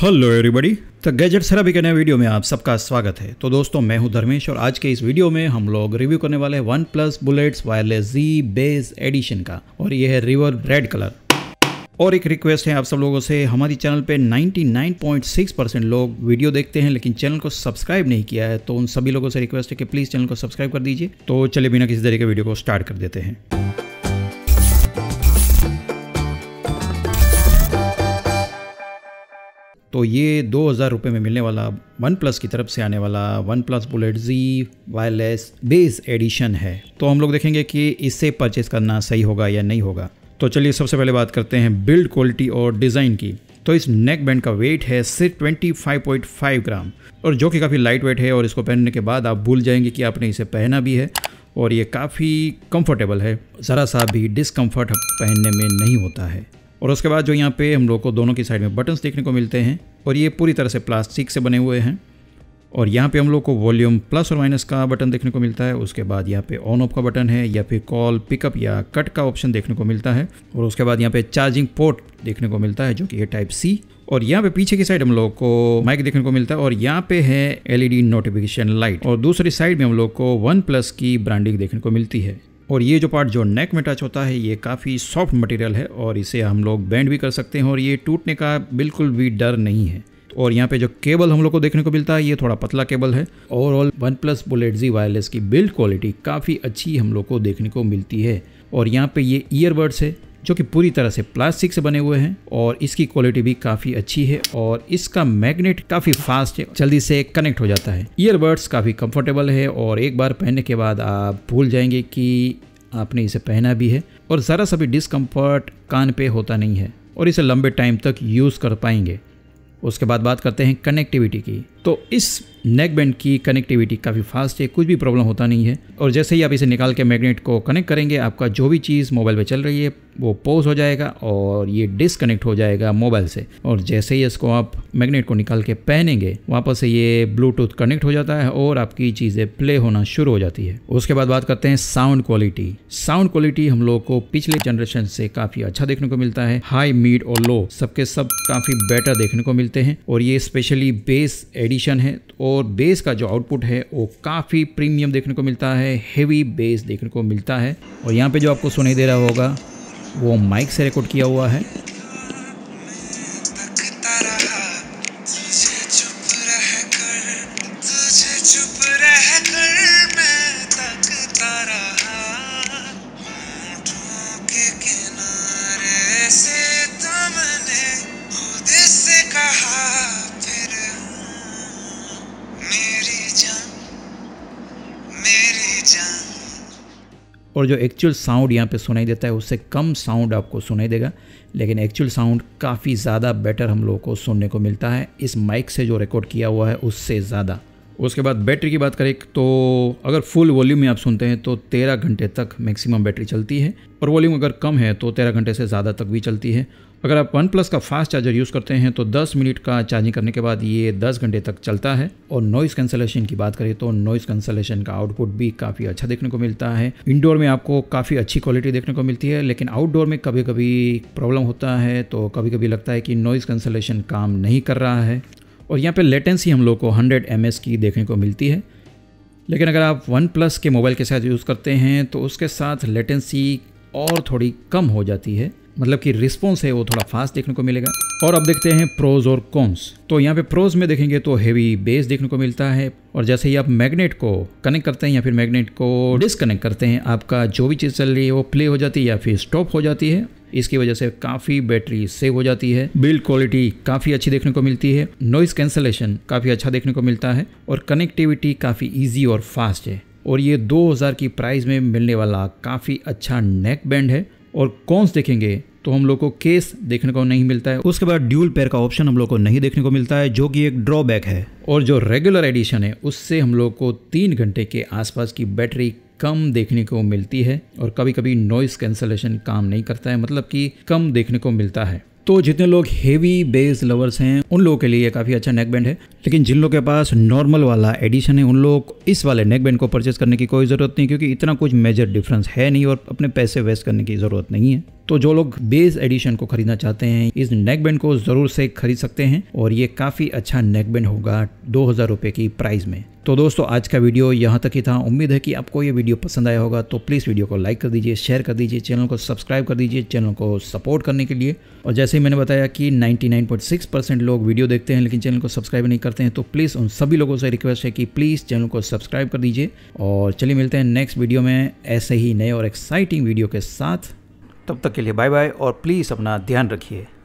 hello everybody the gadget सराबी के नए वीडियो में आप सबका स्वागत है तो दोस्तों मैं हूं धर्मेश और आज के इस वीडियो में हम लोग रिव्यू करने वाले हैं OnePlus bullets wireless Z bass edition का और ये है रिवर रेड कलर और एक रिक्वेस्ट है आप सब लोगों से हमारी चैनल पे 99.6 परसेंट लोग वीडियो देखते हैं लेकिन चैनल को सब्सक्राइब नहीं किया है तो उन सभी लोगों से रिक्वेस्ट है कि प्लीज़ चैनल को सब्सक्राइब कर दीजिए तो चलिए बिना किसी तरीके वीडियो को स्टार्ट कर देते हैं तो ये दो हज़ार रुपये में मिलने वाला वन प्लस की तरफ से आने वाला OnePlus bullet Z wireless bass edition है तो हम लोग देखेंगे कि इससे परचेज़ करना सही होगा या नहीं होगा तो चलिए सबसे पहले बात करते हैं बिल्ड क्वालिटी और डिज़ाइन की तो इस नेक बैंड का वेट है सिर्फ 25.5 ग्राम और जो कि काफ़ी लाइट वेट है और इसको पहनने के बाद आप भूल जाएंगे कि आपने इसे पहना भी है और ये काफ़ी कंफर्टेबल है ज़रा सा भी डिसकंफर्ट पहनने में नहीं होता है और उसके बाद जो यहाँ पे हम लोग को दोनों की साइड में बटन्स देखने को मिलते हैं और ये पूरी तरह से प्लास्टिक से बने हुए हैं और यहाँ पे हम लोग को वॉल्यूम प्लस और माइनस का बटन देखने को मिलता है उसके बाद यहाँ पे ऑन ऑफ का बटन है या फिर कॉल पिकअप या कट का ऑप्शन देखने को मिलता है और उसके बाद यहाँ पे चार्जिंग पोर्ट देखने को मिलता है जो कि ये टाइप सी और यहाँ पे पीछे की साइड हम लोग को माइक देखने को मिलता है और यहाँ पे है एलईडी नोटिफिकेशन लाइट और दूसरी साइड में हम लोग को वन प्लस की ब्रांडिंग देखने को मिलती है और ये जो पार्ट जो नेक में टच होता है ये काफ़ी सॉफ्ट मटेरियल है और इसे हम लोग बैंड भी कर सकते हैं और ये टूटने का बिल्कुल भी डर नहीं है और यहाँ पे जो केबल हम लोग को देखने को मिलता है ये थोड़ा पतला केबल है overall OnePlus bullet Z wireless की बिल्ड क्वालिटी काफ़ी अच्छी हम लोग को देखने को मिलती है और यहाँ पे ये ईयरबड्स है जो कि पूरी तरह से प्लास्टिक से बने हुए हैं और इसकी क्वालिटी भी काफ़ी अच्छी है और इसका मैग्नेट काफ़ी फास्ट है जल्दी से कनेक्ट हो जाता है ईयरबड्स काफ़ी कंफर्टेबल है और एक बार पहनने के बाद आप भूल जाएंगे कि आपने इसे पहना भी है और ज़रा सा भी डिस्कम्फर्ट कान पे होता नहीं है और इसे लंबे टाइम तक यूज़ कर पाएंगे उसके बाद बात करते हैं कनेक्टिविटी की तो इस नेक बैंड की कनेक्टिविटी काफ़ी फास्ट है कुछ भी प्रॉब्लम होता नहीं है और जैसे ही आप इसे निकाल के मैग्नेट को कनेक्ट करेंगे आपका जो भी चीज़ मोबाइल पे चल रही है वो पोज हो जाएगा और ये डिसकनेक्ट हो जाएगा मोबाइल से और जैसे ही इसको आप मैग्नेट को निकाल के पहनेंगे वापस से ये ब्लूटूथ कनेक्ट हो जाता है और आपकी चीज़ें प्ले होना शुरू हो जाती है उसके बाद बात करते हैं साउंड क्वालिटी साउंड क्वालिटी हम लोग को पिछले जनरेशन से काफ़ी अच्छा देखने को मिलता है हाई मीड और लो सबके सब काफ़ी बेटर देखने को मिलते हैं और ये स्पेशली बेस एडी एडिशन है और बेस का जो आउटपुट है वो काफ़ी प्रीमियम देखने को मिलता है हेवी बेस देखने को मिलता है और यहाँ पे जो आपको सुनाई दे रहा होगा वो माइक से रिकॉर्ड किया हुआ है और जो एक्चुअल साउंड यहाँ पे सुनाई देता है उससे कम साउंड आपको सुनाई देगा लेकिन एक्चुअल साउंड काफ़ी ज़्यादा बेटर हम लोगों को सुनने को मिलता है इस माइक से जो रिकॉर्ड किया हुआ है उससे ज़्यादा उसके बाद बैटरी की बात करें तो अगर फुल वॉल्यूम में आप सुनते हैं तो तेरह घंटे तक मैक्सिमम बैटरी चलती है और वॉल्यूम अगर कम है तो तेरह घंटे से ज़्यादा तक भी चलती है अगर आप वन प्लस का फास्ट चार्जर यूज़ करते हैं तो 10 मिनट का चार्जिंग करने के बाद ये 10 घंटे तक चलता है और नॉइज़ कैंसलेशन की बात करें तो नॉइज़ कैंसलेशन का आउटपुट भी काफ़ी अच्छा देखने को मिलता है इंडोर में आपको काफ़ी अच्छी क्वालिटी देखने को मिलती है लेकिन आउटडोर में कभी कभी प्रॉब्लम होता है तो कभी कभी लगता है कि नॉइज़ कैंसलेशन काम नहीं कर रहा है और यहाँ पे लेटेंसी हम लोग को 100 एम की देखने को मिलती है लेकिन अगर आप वन प्लस के मोबाइल के साथ यूज़ करते हैं तो उसके साथ लेटेंसी और थोड़ी कम हो जाती है मतलब कि रिस्पॉन्स है वो थोड़ा फास्ट देखने को मिलेगा और अब देखते हैं प्रोज और कॉन्स तो यहाँ पे प्रोज में देखेंगे तो हेवी बेस देखने को मिलता है और जैसे ही आप मैग्नेट को कनेक्ट करते हैं या फिर मैग्नेट को डिसकनेक्ट करते हैं आपका जो भी चीज़ चल रही है वो प्ले हो जाती है या फिर स्टॉप हो जाती है इसकी वजह से काफ़ी बैटरी सेव हो जाती है बिल्ड क्वालिटी काफ़ी अच्छी देखने को मिलती है नॉइस कैंसलेशन काफ़ी अच्छा देखने को मिलता है और कनेक्टिविटी काफ़ी ईजी और फास्ट है और ये 2000 की प्राइस में मिलने वाला काफ़ी अच्छा नेक बैंड है और कौन देखेंगे तो हम लोग को केस देखने को नहीं मिलता है उसके बाद ड्यूल पेयर का ऑप्शन हम लोग को नहीं देखने को मिलता है जो कि एक ड्रॉबैक है और जो रेगुलर एडिशन है उससे हम लोग को तीन घंटे के आसपास की बैटरी कम देखने को मिलती है और कभी कभी नॉइस कैंसलेशन काम नहीं करता है मतलब कि कम देखने को मिलता है तो जितने लोग हेवी बेस लवर्स हैं उन लोगों के लिए काफ़ी अच्छा नेक बैंड है लेकिन जिन लोगों के पास नॉर्मल वाला एडिशन है उन लोग इस वाले नेक बैंड को परचेज करने की कोई ज़रूरत नहीं क्योंकि इतना कुछ मेजर डिफरेंस है नहीं और अपने पैसे वेस्ट करने की ज़रूरत नहीं है तो जो लोग बेस एडिशन को खरीदना चाहते हैं इस नेक बैंड को ज़रूर से खरीद सकते हैं और ये काफ़ी अच्छा नेक बैंड होगा दो हज़ार रुपये की प्राइस में तो दोस्तों आज का वीडियो यहाँ तक ही था उम्मीद है कि आपको ये वीडियो पसंद आया होगा तो प्लीज़ वीडियो को लाइक कर दीजिए शेयर कर दीजिए चैनल को सब्सक्राइब कर दीजिए चैनल को सपोर्ट करने के लिए और जैसे ही मैंने बताया कि 99.6 परसेंट लोग वीडियो देखते हैं लेकिन चैनल को सब्सक्राइब नहीं करते करते हैं तो प्लीज़ उन सभी लोगों से रिक्वेस्ट है कि प्लीज़ चैनल को सब्सक्राइब कर दीजिए और चलिए मिलते हैं नेक्स्ट वीडियो में ऐसे ही नए और एक्साइटिंग वीडियो के साथ तब तक के लिए बाय बाय और प्लीज़ अपना ध्यान रखिए